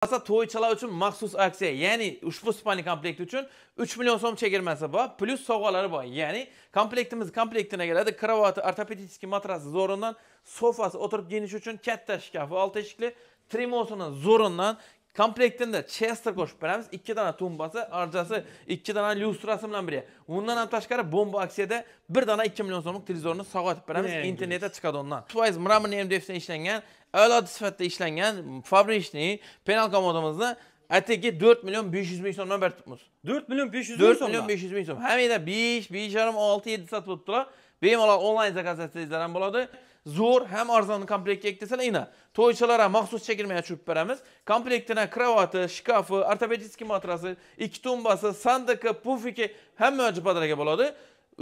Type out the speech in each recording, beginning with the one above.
Asa to'y chala uchun maxsus aksiya, ya'ni ushbu spalni komplekt uchun 3 million so'm chegirmasi bor, plus sovg'alari bor. Ya'ni komplektimiz komplektina keladi. Karavati, ortopedический matrasi zorundan, sofasi o'tirib kiyinish uchun katta shkafi, 6 eshikli, tremosini zorundan, Komplektin de Chester qo'shib beramiz. 2 dana tumbasi, arjasi, 2 dana lyustrasi bilan birga. Undan ham tashqari bomba aksiyada 1 dana 2 million so'mlik televizorni sovg'a beramiz internetda chiqadi undan. 2% mramorni MDFdan ishlangan, avlod sifatida ishlangan fabrikni penal komodimizni atigi 4 milyon 500 bin so'mdan beri tutmiz. 4 milyon 500 bin so'm. 4 milyon 500 bin so'm. Hamida 5, 5,5, 6, 7 sotib o'tdilar. Bemalol onlayn zakaz atsangizlar ham bo'ladi. zo'r ham arzon komlektga ekdesalar to'ychalar ham maxsus chegirmaga tushirib beramiz komplektini kravati shkafi ortopedический matrasi ikki tumbasi sandiki pufiki hamma yoji podraga bo'ladi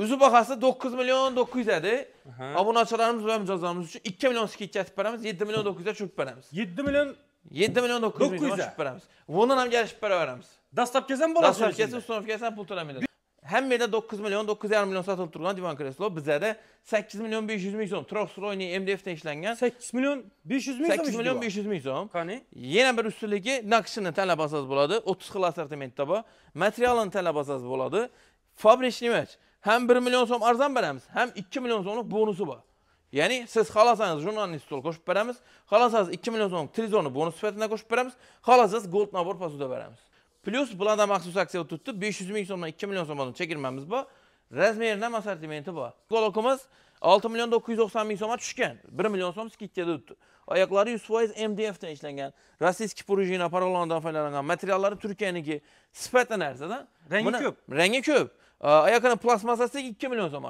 o'zi bahosi to'qqiz million to'qqiz yuzadi obunachilarimiz bilan mijozlarimiz uchun ikki million skidka aytib beramiz yetti million to'qqiz yuzga tushirib beramiz yetti million yetti million to'qqiz yuz tushirib beramiz bundan ham yarashib beraveramiz dastlabkasi ham bo'ladi dastlabkasi ustanovkasi ham pul to'lamaydi Həmmerdə 9 milyon, 9,5 milyon satılıb durulan Divan Kreslo bizə də 8 milyon 500 milyon Troxroyni MDF-də işlənən 8 milyon 500 milyon 8 milyon 500 milyon. Qani. Yenə bir üstülüyü naqşının tələb əsas buladı. 30 xil assortimentdə bu. Materialın tələb əsas buladı. Fabrikli məc. Həm 1 milyon som arzan verəmiz, həm 2 milyon somluq bonusu var. Yəni siz xalasanız jurnalist stol qoşub verəmiz, xalasanız 2 milyon somluq trizonu bonus sifətində qoşub verəmiz, xalasanız gold nabor pası da verəmiz. plyus bularda maxsus aksiya tutdi besh yuz ming so'mdan ikki million so'mdan chegirmamiz bor razmeridan assortimenti bor golokimiz olti million to'qqiz yuz to'qson ming so'mga tushgan bir million so'm skitkada tutdi projeyi yuz olandan mdfdan ishlangan rossiyskiy пружина поролонdan foydalangan materiallari turkiyaniki sifati narsadan köp. ko'p rangi ko'p ayakini 2 ikki million so'm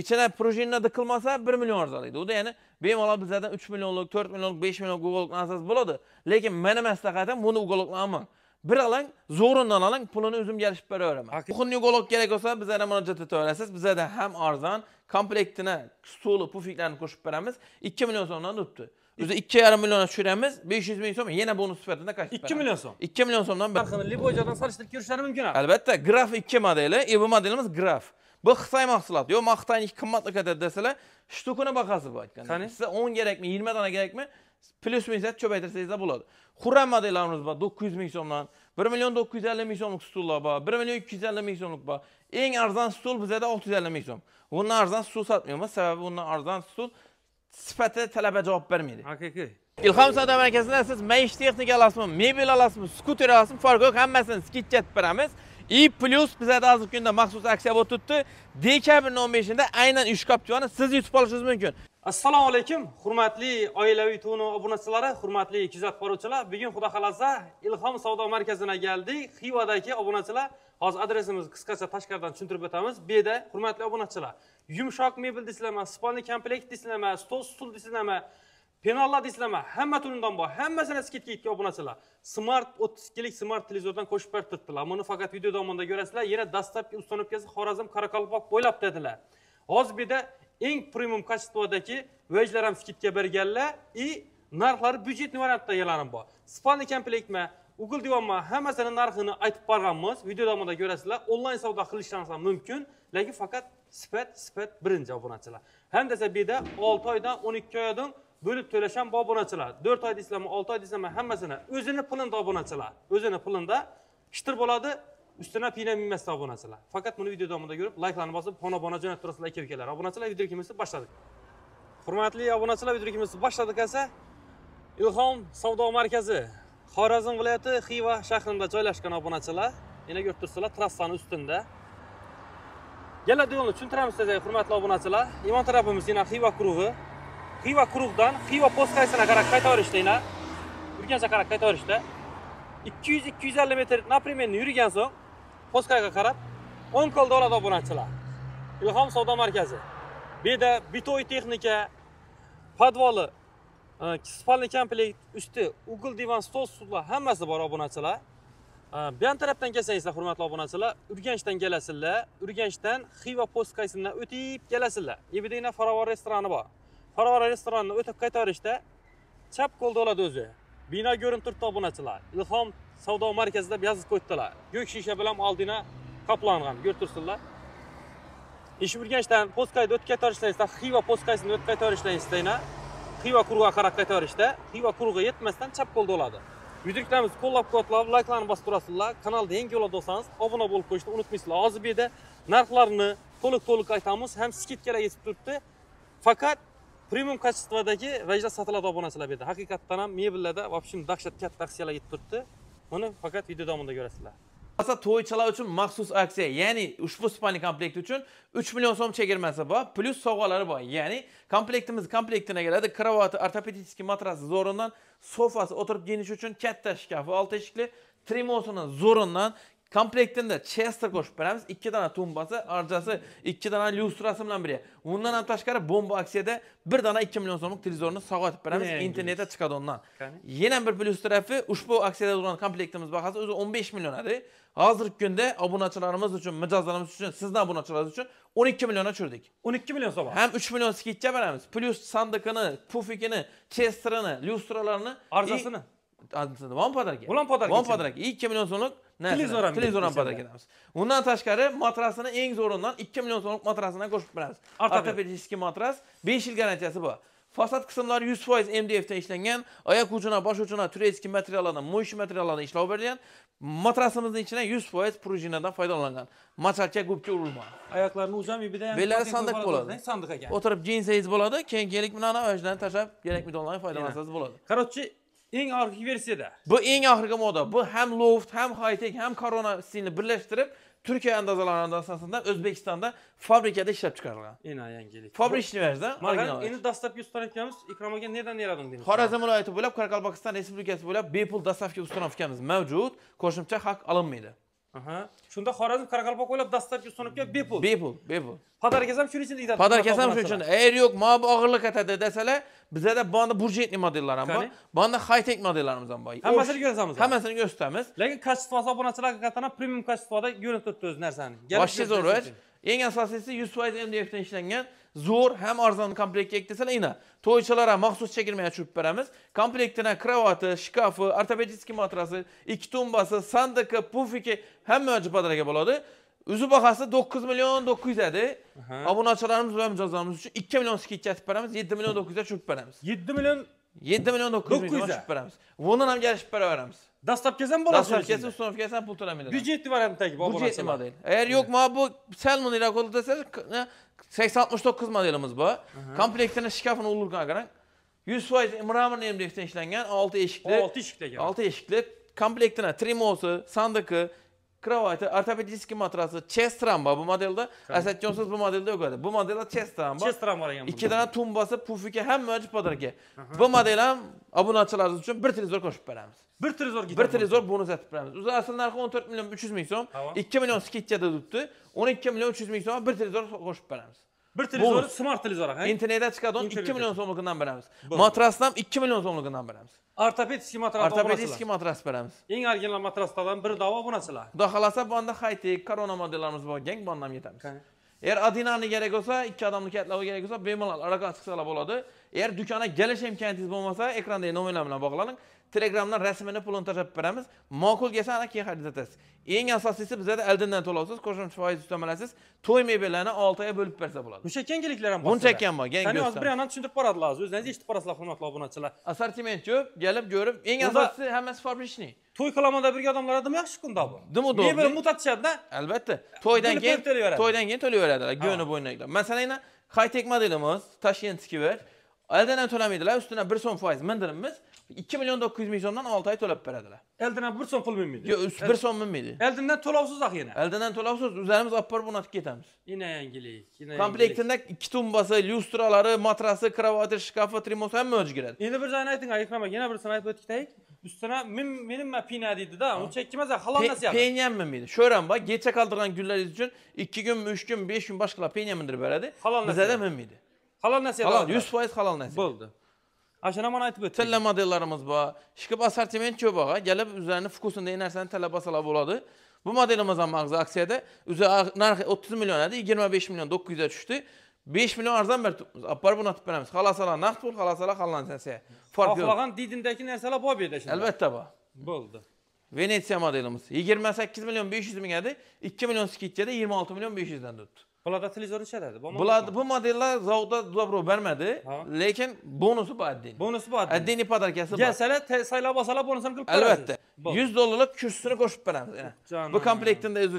İçine projenin adı kılmasa 1 million arzalıydı. O da ya'ni bemalol zaten 3 milyonluk, 4 milyonluk, 5 milyonluk uголок arzası buladı. lekin benim maslahatim bunu uголокni ama. bir alan zorundan alan pulini o'zim yarashib beraman psixonolog kerak bo'lsa bizlarga murojaat eta olasiz bizlarda ham arzon komplektini stuli pufiklarni qo'shib beramiz ikki million so'mdan o'tdi o'zi ikki yarim million tushiramiz besh yuz ming so'm yana bonus sifatida ikki million so'm ikki million bakın libo любой joydan solishtirib ko'rishlari mumkin Elbette graf ikki modeli e bu modelimiz graf bu xitoy mahsuloti yo'q man xitoyniki qimmat ekan desalar shtukini bahasi bu aytganda hani? sizga o'n kerakmi yigirma gerek mi? Plus miqsəd çox edərsəyizdə bular. Xurrəm modellarımız var 900 min so'mdan, 1 milyon 950 min so'mluq stullar var, 1 milyon 250 min so'mluq var. Eng arzon stul bizdə 650 min so'm. Bundan arzon stul satmıyoruz. Səbəbi bundan arzon stul sifəti tələbə cavab vermir. Həqiqi. İlham Savda Mərkəzində siz məişi texnika alasınız, mebel alasınız, skuter alasınız, farq yox, həmməsini skit gətirib verəmiz. i plus bizada hozirgi kunda maxsus aksiya bo'lib turibdi dekabrni o'n beshinda aynan uch koptiyani siz yutib olishingiz mumkin assalomu alaykum hurmatli oilaviy tuni obunachilari hurmatli kuzatib boruvchilar bugun xudo xohlasa ilhom savdo markazina keldik xivadagi obunachilar hozir adresimizni qisqacha tashqaridan tushuntirib o'tamiz bu yerda hurmatli obunachilar yumshoq mebel desizlarmi spalniy komplekt desizlarmi stol stul desizlarmi penallar deysizlarmi hamma turindan bor hammasini skidka ikki obunasizlar smart o'ttiz ikkilik smart televizordan qo'shib berib turibdilar buni faqat video davomida ko'rasizlar yana dastlabki установкасы xorazm qoraqalpoq bo'ylab dedilar hozir bu yerda eng premium качестводagi vejlar ham skidka berganlar и narxlari byudjetniy variantdagilari ham bor spalni komplektmi ugl divanmi hammasini narxini aytib borganmiz video davomida ko'rasizlar onlayn savdo qilishlaringiz ham mumkin lekin faqat sifat sifat birinchi obunachilar ham desa bu yerda olti oydan o'n ikki oydan bo'lib to'lasham obunachilar to'rt oy deysizlarmi olti oy deysizlarmi hammasini o'zini pulinda obunachilar o'zini pulinda kishtir bo'ladi ustidan piyna minmasdan obunachilar faqat buni video davomida ko'rib layklarni bosib xona bona jo'natib turasizlar aka ukalar obunachilar video kemasi boshladik hurmatli obunachilar video kemasi boshladik esa ilhom savdo markazi xorazm viloyati xiva shahrida joylashgan obunachilar yana ko'rib turibsizlar trassani ustida yana yo'lni tushuntiramiz sizlarga hurmatli obunachilar imon tarafimiz yana xiva krugi xiva guruhdan xiva postkaysiga qarab qaytaverishda yurgancha qarab qaytaverishda ikki yuz ikki 200-250 metr например yurgan so'ng postkayga qarab 10 kolda davlat obunachilar ilhom savdo markazi bu yerda bitoy texnika podvoli e, spalni komplekt usti ugl divan stol stullar hammasi bor obunachilar e, bu yon tarafdan kelsangizlar hurmatli obunachilar urganchdan kelasizlar urganchdan xiva postkaysidan o'tib kelasizlar bu Farovor restorani bor farvara restoranini o'tib qaytaverishda chap qo'lda bo'ladi o'zi bino ko'rinib turibdi obunachilar ilhom savdo markazida deb yozib qo'yibdilar go'k shisha bilan oldina qoplangan ko'rib tursinlar ish urganchdan poskayni o'tib qaytaverishdaizda xiva poskaysini o'tib qaytaverishdaizda xiva kurug'iga qarab qaytaverishda xiva kurug'i yetmasdan chap qo'lda bo'ladi videolarimizni qo'llab quvvatlab layklarni bosib turasizlar kanalda yangi yo'lda bo'lsangiz obuna bo'lib qo'yishni unutmaysizlar hozir bu yerda narxlarni to'liq to'liq aytamiz ham skidkalar yetib turibdi faqat premium качестводagi vajda sotiladi obunachilab edi haqiqatdan ham mebellarda вообщем dahshat катта aksiyalar yetib турди. Буни фақат video davomida кўрасизлар. asa to'ychalar учун махсус aksiya ya'ni ушбу spalniy комплект учун 3 million so'm chegirmasi bor plyus sovg'alari bor ya'ni komplektimiz komplektina keladi karavati ortopedический matrasi zo'rindan sofasi o'tirib kiyinish uchun katta shkafi 6 eshikli tremosini zo'rindan Komplektin de Chester qoşub verəmiz. 2 tane tumbası, arcası, iki tane lyustrası ilə birə. Bundan atlaşqara bomba aksiyede bir tane 2 milyon so'mlik televizorni sovg'a etib beramiz. Internetda chiqadi ondan. Yana bir plus tarafi aksiyede aksiyada turgan komplektimiz bahasi o'zi 15 million edi. Hozirgi kunda obunachilarimiz uchun, mijozlarimiz uchun, sizdan obunachilarimiz için 12 million tushirdik. 12 milyon so'm. Hem 3 milyon skitcha beramiz. Plus sandiqini, puffikini, chesterini, lyustralarini, arzasini. Arzasini, von podarga. Ulan podarga. Von podarga 2 million so'mlik Televizora Televizora pada ketamiz. Undan tashqari matrasini eng zo'ridan 2 matrasına koşup matrasini qo'shib bilamiz. Ortopedический matras 5 yıl garantiyasi bor. Fasad qismlari 100% MDF dan ishlangan, oyoq uchuna, bosh uchuna turetskiy materiallardan, mo'yish materiallardan ishlov berilgan. matrasımızın ichidan 100% projinadan faydalanan, prujinadan foydalangan. Machalcha gubka urilmagan. bir de ibida ham sandık sandiq bo'ladi. Sandiq ekan. O'tirib jinsangiz bo'ladi, mi gelik bilan taşıp tashab, mi bidonlardan foydalansangiz bo'ladi. Qaroqchi eng oxirgi versiyada bu eng oxirgi moda bu ham loft ham haytek ham korona stilini birlashtirib turkiya andazalari asosida o'zbekistonda fabrikada ishlab chiqarilgan eng yangilik fabrik mana endi dastlabki ustanovkamiz ikromaga nedan yarading deymiz xorazm viloyati bo'ylab qoraqalpog'iston respublikasi bo'ylab bepul dastlabki ustanovkamiz mavjud qo'shimcha haq olinmaydi shunda xorazm qoraqalpoq bo'ylab dastlabki uстановка bepul bepul bepul podarkasi ham shuning uchun deydi podarkasi ham shuning uchun air yo'q bu og'irlik qatadi desalar bizada bunda burjetniy modellar ham bor bunda high tech modellarimiz ham bor hammasini ko'rsatamiz hammasini ko'rsatamiz lekin kачествоsi obunachilarga qaraganda premium kачествоda ko'rinib o'tdi o'zi narsani вообще zo'r eng asosiysi yuz foiz mdfdan ishlangan zor hem arzanın komplektliktesine yine toyçalara mahsus çekilmeye çöp beremiz. Komplektine kravatı, şkafı, ortopedistki matrası, iki tumbası, sandıkı, pufiki hem mevcut padraga boladı. Üzü bahası 9 milyon 900 edi. Abunaçalarımız ve mücazlarımız için 2 milyon skit kesip beremiz, 7 milyon 900'e çöp beremiz. 7 milyon 7 milyon 900 milyon çöp beremiz. Bundan hem gelişip beremiz. Dastap Dastap دەستەبکەزم بۆ سۆفکەسە پوترەێن بجێتی وەرەمتەکی بۆ بجێتی model. Eğer yok mu bu Selman ile alakalı deseler 80-69 modelimiz bu. Komplektine şikafını olur kanka. 100 faiz imramın emlekten işlengen 6 eşikli. 6 eşikli. 6 eşikli. Komplektine trimosu, sandıkı, kravatı, ortopedi diski matrası, chest tramba bu modelde. Asset Johnson bu modelde yok öyle. Bu modelde chest tramba. Chest tramba var yani. İki tane tumbası, pufike hem mevcut padarki. Bu modelde abunatçılarımız için bir televizyon koşup veremiz. 1 trezor gidiyor. 1 trezor bonus atıp bırakmış. Uzasının arka 14 milyon 300 milyon som. 2 milyon skitçe de tuttu. 12 milyon 300 milyon som. 1 trezor hoş bırakmış. 1 trezor smart trezor. İnternete çıkardı 2 milyon somluğundan bırakmış. Matrasdan 2 milyon somluğundan bırakmış. Ortopedi matras. Ortopedi iski matras bırakmış. En arginal matraslardan bir dava bu nasıl? Dakhalasa bu anda high-tech, korona modellerimiz var. Genk bu anlam yetermiş. Eğer Adina'nı gerek olsa, iki adamlık etlavı gerek olsa, bemal al, araka açıksa oladı. Eğer dükkana geliş imkaniyatingiz bo'lmasa, ekrandagi nomerlar bilan bog'laning. Telegramdan rasmini montajlab beramiz. Makul gelse ana keyin xarid etasiz. Eng bize bizada oldindan to'lovsiz, koşun foiz ustamalasiz. To'y mebellarni 6 bölüp bo'lib bersa bo'ladi. Buncha yengilliklar ham bor. Buncha kam bor. Ya'ni az bir yandan tushuntirib boradilar, o'zingiz eshitib borasizlar, hurmatli obunachilar. Assortiment ko'p, gelip görüp eng asosiysi hammasi fabrishniy. to'y qilaman bir birga odamlar nima yakışık kunda bu nima doğru mebel mutatishadida albatta to'ydan keyin to'ydan keyin to'layveradilar go'ni bo'ynaklar masalan haytek modelimiz tiki ver. Elden ötələmiydilər, üstüne bir son faiz mindirimimiz 2 milyon 900 milyondan 6 ay tələb verədilər. Eldindən bir son pul minmiydi. Yox, 1 son minmiydi. Eldindən tolavsuz axı yenə. Eldindən tolavsuz, Üzerimiz appar bunatıb getəmiz. Yine yangilik, yine Komplektində 2 tumbası, lyustraları, matrası, kravatı, şkafı, trimos hamı öz girədi. İndi bir zənə aytdın ayıqlama, yenə bir sənə ayıb Üstüne Üstünə min minim mə pinə deyildi də, onu çəkməzə xalan nasıl yapar? Peyniyəm minmiydi. Şöyrən bak geçe qaldıran güller için 2 gün, 3 gün, 5 gün başqalar peyniyəm mindirib belədi. Bizə də miydi? Halal nesil. halal. 100% halal nesil. Buldu. Aşana mən aytıb ötdüm. Tellə modellərimiz var. Şıkıb assortiment çox ağa. Gelip üzerine fukusunda inersen tələbə salab oladı. Bu modelimizin mağaza aksiyede. üzeri 30 milyon idi, 25 milyon 900'e düştü. 5 milyon arzdan beri apar bunu atıp verəmiz. Xalasala naqd pul, xalasala xalan sənsə. Fark yox. Oxlağan Didindəki nərsələ bu bir de şimdi. Əlbəttə bu. Buldu. Venesiya modelimiz 28 milyon 500 milyon idi, 2 milyon skitçədə 26 milyon 500'den dən Bularda televizor nechadadir? Bularda bu modellar zavodda dobro bermadi, lekin bonusi bor addiy. Bonusi Adini addiy. Addiy podarkasi bor. Kelsalar, saylab olsalar bonusini qilib berasiz. Albatta. 100 dollarlik kursini qo'shib beramiz. Bu komplektinda o'zi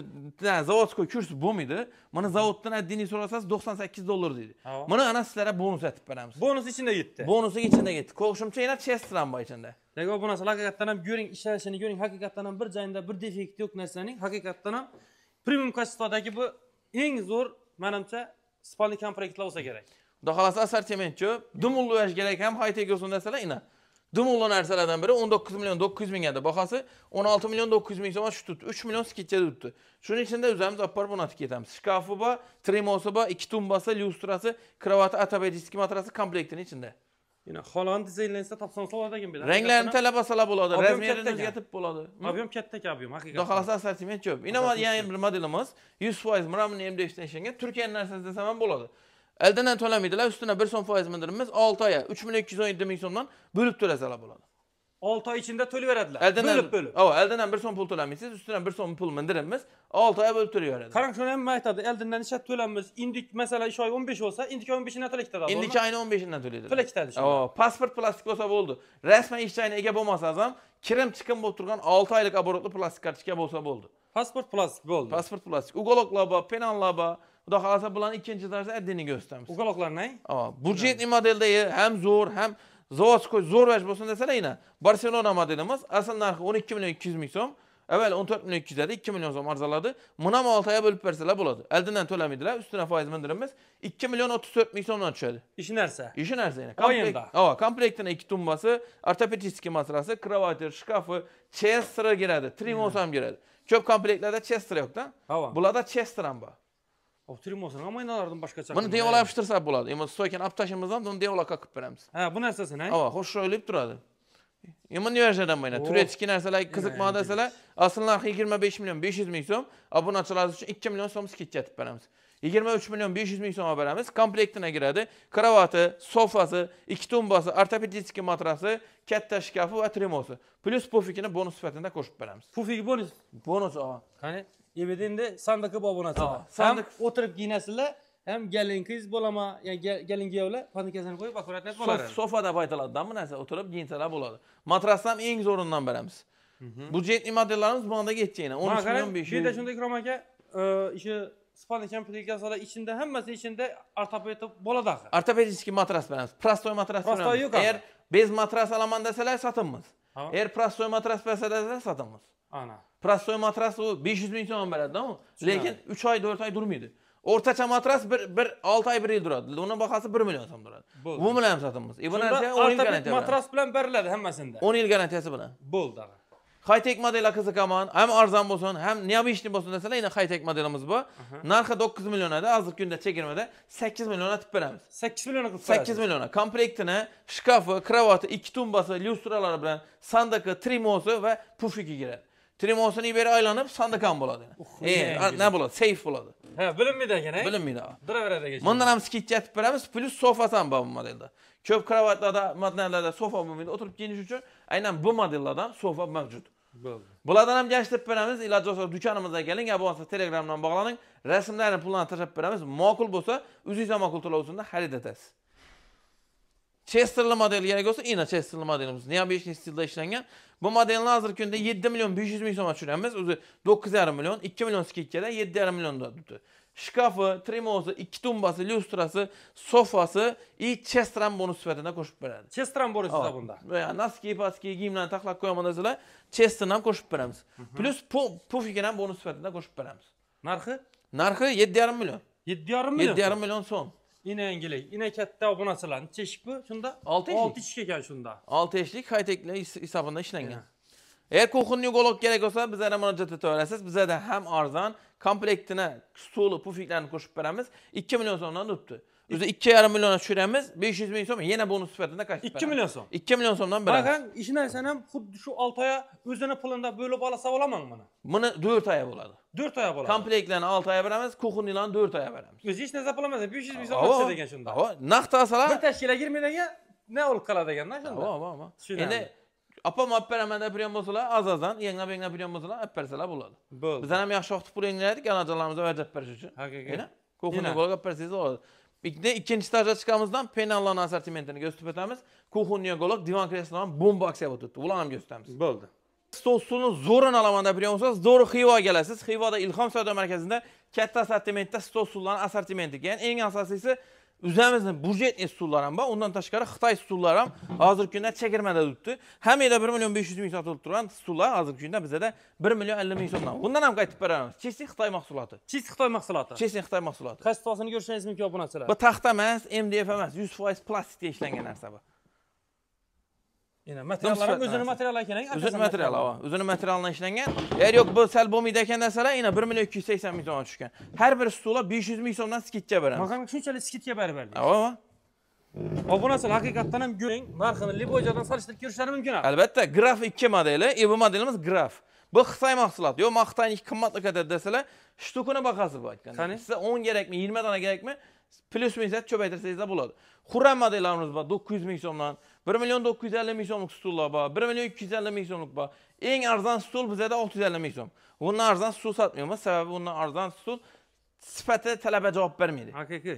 zavodskoy kurs bo'lmaydi. Mana zavoddan adini so'rasangiz 98 dolar deydi. Mana ana sizlarga bonus etip beramiz. Bonus içinde gitti. Bonusu içinde gitti. Qo'shimcha yana chestram bor ichida. Demak, bu narsalar haqiqatdan ham ko'ring, ishlashini ko'ring. Haqiqatdan bir joyida bir defekt yo'q narsaning haqiqatdan ham premium kachestvodagi bu eng zo'r manimcha spalniy komplektlar bo'lsa kerak xudo xohlasa dum dumullovlash kerak ham haytek bo'lsin narsalar ina dumullo narsalardan biri o'n to'qqiz million to'qqiz ming edi bahosi o'n olti million to'qqiz ming so'm shu tutdi uch million sketchada tutdi shuni ichida o'zamiz olib borib o'rnatib ketamiz shkafi bor tremosi bor ikki tumbasi lyustrasi kravati ortopedический matrasi komplektini ichida yana holandiz zelensa topsangiz oladi ekan bular ranglarini tanlab olsalar bo'ladi razmerini o'zgartirib bo'ladi объем kattaka объем haqiqatda xudo xohlasa sortiment ko'p innovatsiya yana bir modelimiz yuz foiz mana buni mdfdan ishlangan turkiyani narsasi desam ham bo'ladi aldandan to'lamaydilar ustidan bir so'm foiz mindirimiz olti oy uch million ikki yuz o'n yetti ming so'mdan bo'lib to'lasalar bo'ladi 6 ay içində töləverədilər. Əldən bölüb bölüb. O, əldən bir son pul töləmisiz, üstüne bir son pul mindirimiz. 6 aya bölüb töləverədilər. Karantina ən məqdədə əldindən neçə töləmiz? İndik mesela 2 ay 15 olsa, 15'in ne 15-indən töləkdədir. İndiki 15'in 15-indən töləkdədir. Töləkdədir. O, pasport plastik olsa oldu. Resmen işçi ayına ega olmasazam, kirim çıxım oturğan 6 aylık aborotlu plastik kartiçka olsa oldu. Pasport plastik oldu. Pasport plastik. laba, penan laba, Bu da xalasa bunların ikinci dərsə əddini göstərmiş. Ugoloqlar nə? bu cihetli modeldə hem zor, hem. Zoaskoy zo'rlash bo'lsin desala yana barselona modelimiz asl narxi 12 million 200 ming so'm avval 14 million 200 edi 2 million so'm arzaladi buni ham 6 oyga bo'lib bersalar bo'ladi aldindan to'lamaydilar ustidan foiz mindirimiz 2 million 34 ming so'mdan tushadi ishi narsa ishi narsa yana oyimda ha komplektini ikki tumbasi ortopedический masalasi kravati shkafi chestri kiradi girerdi. ham kiradi ko'p komplektlarda chestr yo'qda bularda chestr ham bor Optirim bo'lsin, ammo aynalardan boshqacha. Buni devorlar yopishtirsak bo'ladi. Endi stoykani olib tashlamiz ham, buni devorlarga qilib beramiz. Ha, bu narsasini, ha? Ha, xo'shroyilib turadi. Endi nima yashadan mana turetskiy narsalar qiziqmadi desalar, asl narxi 25 milyon 500 ming so'm, obunachilar uchun 2 million so'm yatıp veremiz. 23 milyon 500 ming haberimiz komplektine girerdi. Kravatı, sofası, iki tumbası, tombasi, ortopedistik matrasi, katta shkafi va tremosi. Plyus pufigini bonus sıfatında koşup veremiz. Pufik bonus? Bonus, ama. Hani? yebedinde sandıkı var. Sandık oturup kiyinasizlar, hem gelin qiz bo'lama, ya'ni gelin kuyovlar panikasini qo'yib akoratni bo'lar. Sofada mı paytaladimi narsa o'tirib kiyinsalar bo'ladi. Matrasni ham eng zo'rindan beramiz. Budjetli modellarimiz bunga ketchaydi. 13 million 500. Bitta e, işi Ikrom aka, o'sha içinde hem mesela içinde ichinde ortopedi bo'ladi axir. Ortopedический matras beramiz. Prastoy matras Prastoy yok. Eğer bez matras alaman desalar sotilmas. Eğer prastoy matras bersa desalar sotilmas. Ana. Prastoy matras bu 500 ming so'm beradi lekin 3 oy 4 oy durmaydi o'rtacha matras bir, bir 6 ay bir yıl duradı. Ona bahasi 1 milyon so'm duradı. bu bilan ham sotamiz o'n yil garantiya matras bilan beriladi hammasida 10 yil garantiyasi bilan bo'ldi haytek model qiziqaman ham arzon bo'lsin ham необычный bo'lsin desalar yana haytek modelimiz bor narxi 9 millionada hozir kunda chegirmada 8 milyon qilib beramiz 8 milyon qilib 8 milyon million komplektini shkafi kravati ikki tumbasi lyustralari bilan sandaki trimosi va pufiki kiradi tremosini beri aylanib sandiq ham bo'ladi nima eh, bo'ladi seyf bo'ladi ha de? Dura bilinmaydi turaveradi geçelim. bundan ham skit beramiz veremiz. Plus sofa bor bu modelda ko'p kravatlarda modellarda sofa modelde. o'tirib kiyinish uchun aynan bu modelde ham sofa mavjud bulardan ham veremiz. beramiz iloji bo'lsa do'konimizga keling bu olsa telegramdan bog'laning Resimlerini pullarni tashlab beramiz ma'qul bo'lsa o'zingiz ham ma'qul to'lov usulida xarid etasiz Chesterli modeliga gerek olsa ina Chesterli modelimiz необычный stilda ishlangan. Bu modelni hazır kunda 7 million 500 ming so'mga tushiramiz. O'zi 9,5 million, 2 million skekkada 7,5 da tutdi. Shkafi, trimozu, iki tumbası, lyustrasi, sofasi iyi chest bonus sifatida qo'shib beradi. Chest bonus sizda bunda. Naski, paski, kiyimlarni taxlab qo'yaman desalar, chestini ham qo'shib beramiz. Plus puf ham bonus sifatida qo'shib beramiz. Narxi? Narxi 7,5 million. 7,5 million. 7,5 million so'm. Yine engeli. Yine katta bu nasıl lan? Çeşit bu. Şunda 6 eşlik. 6 eşlik ekan şunda. 6 eşlik high-tech'li hesabında ishlangan. Agar kuxunni golok kerak bo'lsa bizlarga murojaat etaverasiz. Bizada ham arzan komplektini, stuli, pufliklarni qo'shib beramiz. 2 milyon so'mdan turibdi. Özü 2 yarım milyona süremiz 500 milyon so'm yana bonus sifatida kaç? 2 milyon son. 2 milyon so'mdan beramiz. Bakın işin her senem şu 6 aya özüne pulunda böyle bala olaman mı? Buni 4 aya bo'ladi. 4 aya bo'ladi. Komplektlarni 6 aya beramiz, ilan 4 aya beramiz. O'zi hech narsa qilolmaysiz, 500 ming so'm qilsa degan shunda. Ha, naqd alsalar bir tashkilga girmaydigan ne olup kalada gelmiş şimdi? Tamam tamam. Şimdi apam apper hemen de biliyorum olsalar az azan, azdan yengen yengen biliyorum olsalar apperseler buladı. Biz hem yakşı vakti buraya inledik anacalarımıza verecek apper için. Hakikaten. Kokunu buladı appersiz oladı. Bir ikinci ikkinchi çıkamızdan chiqamizdan penallarni assortimentini ko'rsatib o'tamiz kuxunniya golok divan kreslodan bomba aksiya o'tirdi ularni ham ko'rsatamiz bo'ldi stolsuni zo'rini olaman deb bilgan bo'lsangiz zo'ri xivoga kelasiz xivoda ilhom savdo markazida katta assortimentda stolsullarni assortimenti Yani eng asosiysi üzərimizdən bujet stullarım var. Ondan təşqara Xitay stullarım hazır gündə çəkirmədə tutdu. Həm elə 1 milyon 500 min satılıb duran stullar hazır gündə bizə də 1 milyon 50 min so'mdan. Bundan ham qaytib beramiz. Kesin Xitay mahsulatı. Kesin Xitay mahsulatı. Kesin Xitay mahsulatı. Xəstəsini görüşünüz mümkün bu nəsələr. Bu taxta emas, MDF emas, 100% plastikdə işlənən nəsə bu. Yəni materialların özünün materialı ikən, özünün materialı, ha, özünün materialına işlənən. Əgər yox bu səl bu midəkən nəsələ, yenə 1 milyon 280 min tona düşkən. bir stula 500 min somdan skitçə verəm. Baxın, şüncəli skitçə bərabərdir. Ha, ha. O bu nasıl? hakikaten hem görün. Markanın Liboyca'dan sarıştırıp görüşleri mümkün. Elbette. Graf 2 modeli. E bu modelimiz Graf. Bu Xitay mahsulatı. Yo, Xitay'ın kıymatlı kadar deseler, ştukuna bakasız bu hakikaten. Yani. Size 10 gerek mi, 20 tane gerek mi? Plus mühizet çöp ederseniz de buladı. Kur'an modellerimiz var. 900 milyon 1 million 950 ming so'mlik stullar bor 1 million 250 ming so'mlik bor eng arzon stul bizada 650 ming so'm Bunun arzon stul sotmaymiz sababi bunun arzon stul sifati talaba javob bermaydi Hakiki.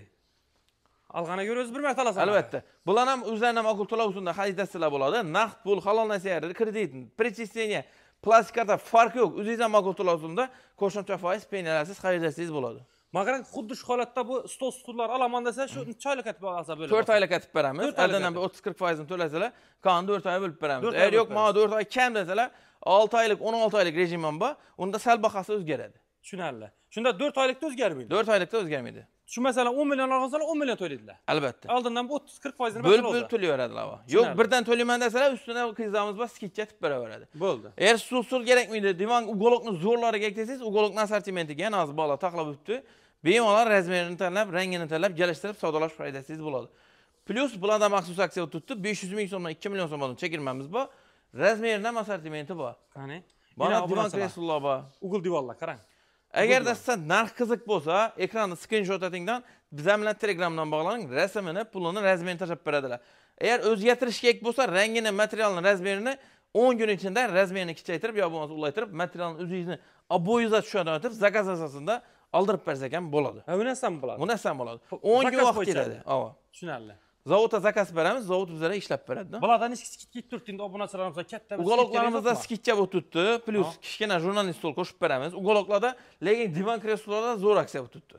Alğana ko'ra o'zi bir marta olasan albatta bular ham o'zlarini nima da usulida xarid oladı. bo'ladi naqd pul halol narsalar kredit перечисление plastik karta farqi yo'q o'zingiz ham ma'qul to'lov usulida qo'shimcha foiz peniyalarsiz xarid bo'ladi mag'ram xuddi shu holatda bu stol stullar olaman desa shu necha hmm. oylik aytib olsa bo'ladi to'rt oylik aytib beramiz adana bir o'ttiz qirq foizini to'lasalar qani to'rt oy bo'lib beramiz agar yo'q man to'rt oy kam desalar olti oylik o'n olti oylik rejim ham bor unda sal bahasi o'zgaradi tushunarli shunda to'rt oylikda o'zgarmaydi to'rt oylikda o'zgarmaydi shu masalan o'n million olgansalar o'n million to'laydilar albatta oldindan o'ttiz qirq foizini bo'lib bo'lib to'layveradilar yo'q birdan to'layman desalar ustidan krizamiz bor skidcha tib beraveradi bo'ldi agar stul kerakmaydi divan uголокni zo'rlariga kirsangiz uголокni assortimentiga yana az bog'lab takla o'tibdi bemalol razmerini tanlab rangini tanlab galashtirib savdolash foydasiz bo'ladi plyus bularda maxsus aksiya tutdi besh yuz ming so'mdan ikki million so'mdan chegirmamiz bor razmerini ham assortimenti bor qani mana divan kreslolar bor ugl divorlar qarang agarda sizda narx qiziq bo'lsa ekranni skrinshot atingdan biza bilan telegramdan bog'laning rasmini pulini razmerini tashlab beradilar agar o'zgartirish kerak bo'lsa rangini materialni razmerini o'n kun ichida razmerini kichaytirib yo bo'lmasa ulaytirib materialni o'zingizni обоюза tushuntirib zakaz asosida oldirib bersa ham bo'ladi ha unisi ham bo'ladi unisi ham bo'ladi kun vaqt keladi tushunarli zavodda zakaz beramiz zavod bizlarga ishlab beradida bularda nechta kichik ketib turibdi endi obunachilarimizda katta ugoloqlarimizda skidka bo'lib turibdi plyus kichkina jurnalist stol qo'shib beramiz ugoloqlarda lekin divan kreslolarda zo'r aksiya bo'lib turibdi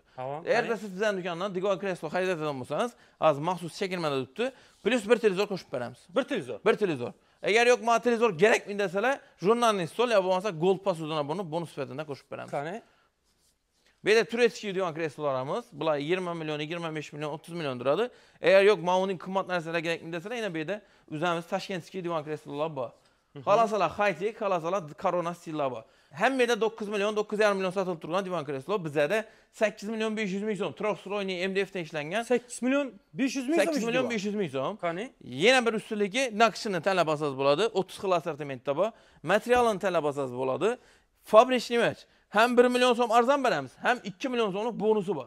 agarda siz bizani do'kondan divan kreslo xarid bo'lsangiz hozir maxsus chegirmada turibdi plyus bir televizor qo'shib beramiz bir televizor bir televizor agar yo'q man televizor kerakmi desalar jurnalist stol yo bo'lmasa gold pass buni bonus sifatida qo'shib beramiz qani Bir de türetici diyor kreslolarımız. Bula 20 milyon, 25 milyon, 30 milyon liralı. Eğer yok mağunun kımmat narsalar gerekli desene yine bir de üzerimiz Taşkentski diyor kreslolar bu. Halasala hayti, halasala korona sillaba. Hem bir de 9 milyon, 9,5 milyon satılıp durulan divan kreslo bize de 8 milyon 500 milyon son. Troxul oynayı MDF'de işlengen. 8 milyon 500 milyon 8 milyon 500 milyon. Kani? Yine bir üstündeki nakşını talep asaz buladı. 30 xil assortimentda bu. Materialını talep asaz buladı. Fabriş nimet. ham 1 million so'm arzon beramiz ham 2 million so'mlik bonusu bor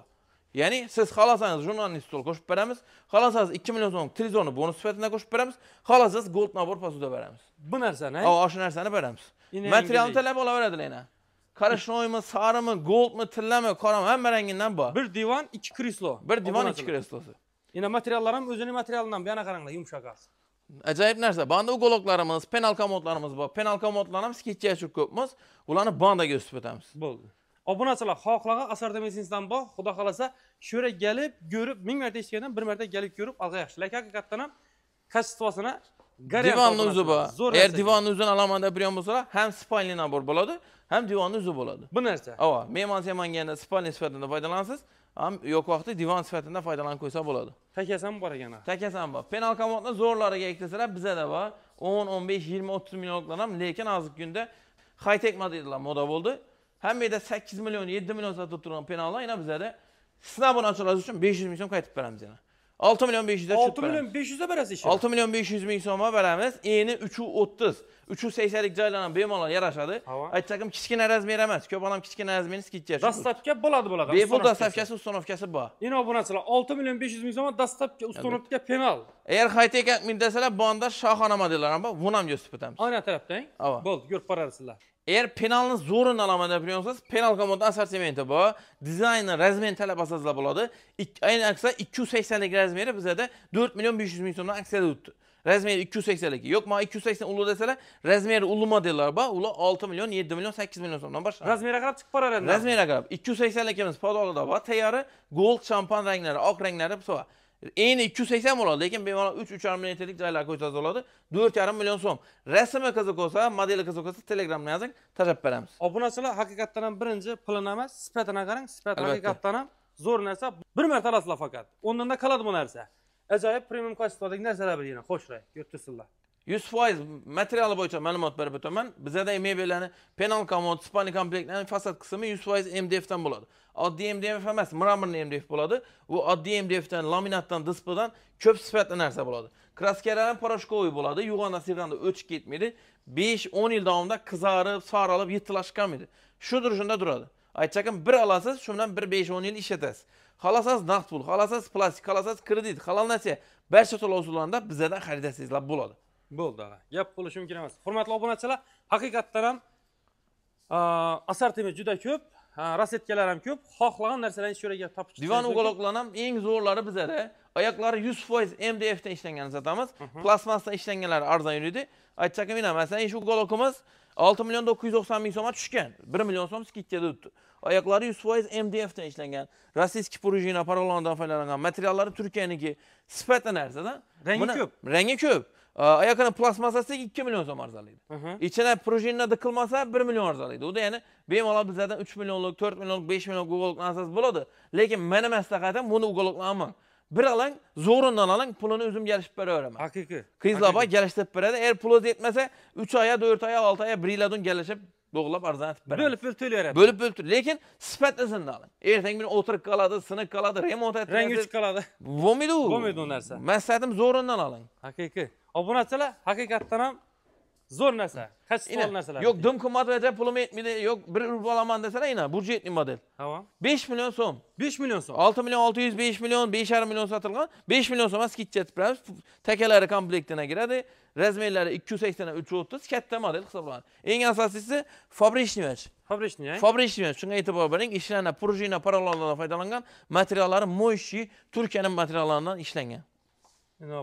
ya'ni siz xohlasangiz jurnalni stol qo'shib beramiz xohlasangiz 2 million somluq televizorni bonus sifatida qo'shib beramiz xohlasangiz gold nabor posуда beramiz bu narsani ola o'sha narsani beramiz materialni sarı mı, yana mı, tırlə goldmi tillami mı, həm rangidan bor bir divan iki kreslo bir divan iki kreslosi yana materiallar ham materialından materialidan bu yana qaranglar yumshoq ajoyib narsa banda ugoloklarimiz penalka modlarimiz bor penalka modlarni ham sketchga tushirib qo'yibmiz ularni bandaga o'sib o'tamiz bo'ldi obunachilar xohlagan asarda mezinsdan bor xudo şöyle gelip görüp, ko'rib merde marta eshitgandan bir marta kelib ko'rib olgan yaxshi lekin haqiqatdan ham качествосini divanni uzi bor agar divonni uzini alamanda biryon bo'lsalar ham spalni nabor bo'ladi hem divonni uzi buladı. bu narsa Meyman mehmon semanganda spalni sifatida foydalanasiz ham yo'q vaqtda divan sifatida foydalanib qo'ysa bo'ladi takasan ham bor ekan takasan bor penal komodni zo'rlariga ektasalar bizada bor o'n o'n besh yigirma o'ttiz millionliklar ham lekin hozirgi kunda high tech modellar moda bo'ldi hamma yerda sakkiz million yetti million sotib turgan penallar yana bizada sinabini ochilish uchun besh yuz ming so'm qaytib beramiz yana 6 milyon 500'e 6 milyon 500'e berəsi işə. 6 milyon 500 min soma bərəmiz. Eni 330. 380 30. 3-ü 80 caylanan bemalar yaraşadı. Aytacağım kiskin ərazmi eləməz. Köp anam kiskin ərazmini ki gəlir. Dastavka boladı bulağa. Bepul dastavkası, ustanovkası bu. buna bunaçılar 6 milyon 500 min soma dastavka, ustanovka penal. Əgər xaytaya min desələr bu anda şah modellər amma bunam göstərib ötəmiz. Ana tərəfdən? gör para arasınlar. Eğer penalını zorun alamada biliyorsanız, penal komandan assortimenti bu. Dizaynı razmen tələb asasla buladı. Aynı aksa 280'lik razmeri bizə də 4 milyon 500 milyon sonra aksiyada tutdu. Razmeri 280'lik. Yok ma 280 ulu deseler, razmeri ulu modellar ba, ulu 6 milyon, 7 milyon, 8 milyon sonra başlar. Razmeri qarab çık para rəndə. Razmeri qarab. 280'likimiz padalı da var. Teyarı gold, şampan rəngləri, ak rəngləri bu soğa. Eyni 280 bo'ladi lekin bemalol 3 3,5 million tlik joylar ko'rsatib oladi 4,5 million so'm rasmi qiziq bo'lsa modeli qiziq bo'lsa telegramni yozing Taşap beramiz obunachilar haqiqatdan ham birinchi pulini emas sifatini qarang sifat haqiqatdan zo'r narsa bir marta fakat. Ondan da kaladım bu narsa ajoyib premium kачестводagi narsalar bir yine. Hoş rey. tursinlar yuz foiz materiali bo'yicha ma'lumot berib o'taman bizada mebellarni penal komod spalni komplektlarni fasad qismi yuz foiz mdfdan bo'ladi oddiy mdf emas mramorniy mdf bo'ladi u oddiy mdfdan laminatdan dispdan ko'p sifatli narsa bo'ladi kraskalar ham bo'ladi yuvganda siyg'anda o'chib ketmaydi besh o'n yil davomida qizarib sorilib yirtilashib qolmaydi shu shunda turadi aytsakim bir olasiz shu bilan bir besh o'n yil ishlatasiz xohlasangiz naqd pul xohlasangiz plastik xohlasangiz kredit narsa barcha to'lov usullarida bizlardan xaridasizlar bo'ladi bo'ldi gap bo'lishi mumkin emas hurmatli obunachilar haqiqatdan ham assortiment juda ko'p rosetkalar ham ko'p xohlagan narsalarni shu yerga topib divan ugoloqlarni ham eng zo'rlari bizada oyoqlari yuz foiz mdfdan ishlanganini sotamiz plastmassadan ishlanganlari arzon yuriydi aytsak ham masalan shu ugoloqimiz olti million to'qqiz yuz to'qson ming so'mga tushgan bir million so'm skitkada tutdi oyoqlari yuz foiz mdfdan ishlangan rossiyskiy пружина поролонdan foydalangan materiallari turkiyaniki sifati Da rangi ko'p rangi ko'p Ə, ee, yakının plasmasası 2 milyon som arzalıydı. İçinə projenin adı kılmasa 1 milyon arzalıydı. O da yani benim ola zaten 3 milyonluk, 4 milyonluk, 5 milyonluk uqoluqla asas buladı. Lakin mənə məsləhətim bunu uqoluqla alın. Bir alan zorundan alan pulunu özüm gelişip böyle öğrenmem. Hakiki. Kızlaba geliştirip böyle eğer pulu yetmese 3 aya, 4 aya, 6 aya biriyle gelişip doğulab arzanatib beradi. Bo'lib bo'lib to'layveradi. Bo'lib bo'lib to'laydi. Lekin sifatli zindali. Ertang bilan o'tirib qoladi, sinib qoladi, remont etadi. Rangi o'chib qoladi. Bo'lmaydi u. Bo'lmaydi u narsa. Maslahatim zo'rindan oling. Haqiqiy. Obunachilar haqiqatdan ham zo'r narsa. Qachsizol narsalar. Yo'q, dum qimmatida pulim yetmaydi, yok. bir urib olaman desalar, yana budjetli model. Tamam. 5 milyon so'm. 5 milyon so'm. 6 milyon 600, 5 milyon, 5,5 milyon sotilgan. 5 milyon so'm az skitchet beramiz. Takalari komplektiga kiradi. razmerlari 280 330 katta model hisoblanadi eng asosiysi fabrishniy fabrishniy fabrishniy shunga e'tibor bering ishlana pruzhina, parallellardan foydalangan materiallari moyshi turkiyani materiallaridan ishlangan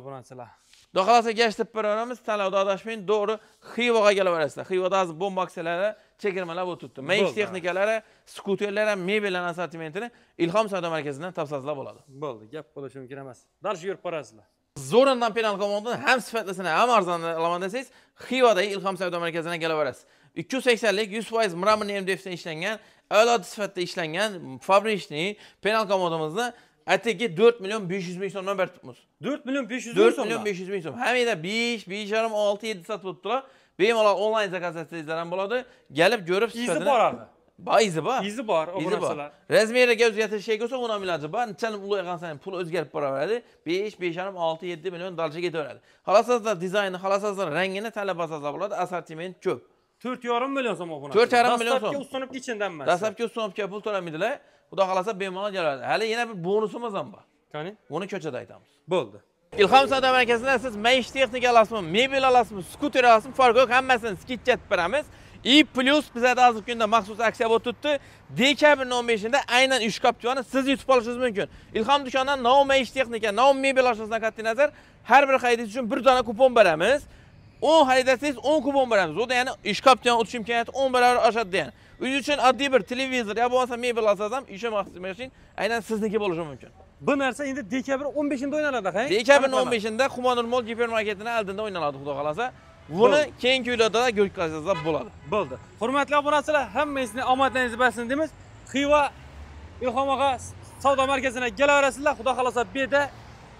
bu narsalar xudo xohlasa gashtirib beraveramiz tanlovda adashmang to'g'ri xivoga kelib borasizlar xivada hozir bomba aksiyalari chegirmalar bo'lib turibdi mayish texnikalari skuterlar ham mebellar assortimentini ilhom savdo markazidan tavsiflab bo'ladi bo'ldi gap bo'lishi kerak emas дальше yurib borasizlar Zorandan penaltı qovmaqdan həm sifətlisinə, həm arzanlamanda siz Xivadakı İlham Səvda mərkəzinə gələ bilərsiz. 280'lik 100% Mramın MDF'den işlengen, evladı sıfatla işlengen Fabrişni penal komodumuzda Ateki 4 milyon 500 bin sonuna bir tutmuş. 4 milyon 500 bin 4 milyon 500 bin sonra. Hem de 5, 5 yarım, 6, 7 satı tuttular. Benim olarak online zakasette izlenen buladı. Gelip görüp sıfatını... İzi parardı. Ba izi ba. İzi bar o izi nəsələr. Rəzmiyərə gəl özgətə şey qoysa ona milacı ba. Sən ulu eğan sən pul özgərt para verədi. 5 5 hanım 6 7 milyon dalca get öyrədi. Halasazlar dizaynı, halasazlar rənginə tələb azazlar buladı. Assortiment çox. 4,5 milyon som obuna. 4,5 milyon som. Dastabki ustanıb içindən mən. Dastabki ustanıb ki pul törəmidilər. Bu da halasa 5 manat gələrdi. Hələ yenə bir bonusumuz var ba. Yəni onu köçədə aytamız. Bo'ldi. İlham savdo markazida siz mayish texnika olasizmi, mebel olasizmi, skuter olasizmi, farqi yo'q, hammasini skitchat beramiz. i plus bizada hozirgi kunda maxsus aksiya bo'lib turibdi dekabrni o'n beshinda aynan uch koptioni siz yutib olishingiz mumkin ilhom do'kondan nova maishiy texnika nova mebel oshxonasidan qat'iy nazar har bir xaridingiz uchun bir dona kupon beramiz o'n xaridasangiz o'n kupon beramiz u degani ish koptiyon o'tish imkoniyati o'n barobar oshadi degani U uchun oddiy bir televizor yo bo'lmasa mebel olsangiz ham maxsus mashin aynan sizniki bo'lishi mumkin bu narsa endi dekabr o'n beshinda o'ynaladi ha dekabrni o'n beshinda xumonurmol gipermarketidan oldinda o'ynaladi xudo xohlasa buni keyingi uylarda ko'rgazingizlar bo'ladi bo'ldi hurmatli obunachilar hammangizni demiz. bo'lsin İlham xiva Savda Merkezi'ne gel arasınlar. kelaverasizlar xudo bir de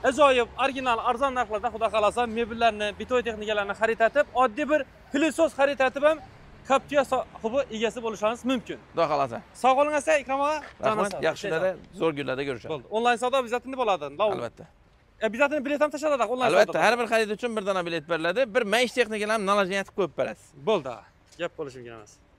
Ezoyev, original arzon narxlarda xudo kalasa mebellarni bitoy texnikalarni xarid etib oddiy bir pilesos xarid etib ham kaptiya sohibi egasi buluşanız mumkin xudo kalasa. Sağ olun ikrom İlham Ağa. yaxshi kunlarda zo'r kunlarda ko'rishamiz bo'ldi onlayn savdo обязательно bo'ladi albatta обязательно e, bilet ham tashlanadi onlayn albatta har bir xarid uchun bir dona bilet beriladi bir mayish texnikalarni nalajni naложение qilib qo'yib berasiz bo'ldi gap kerak emas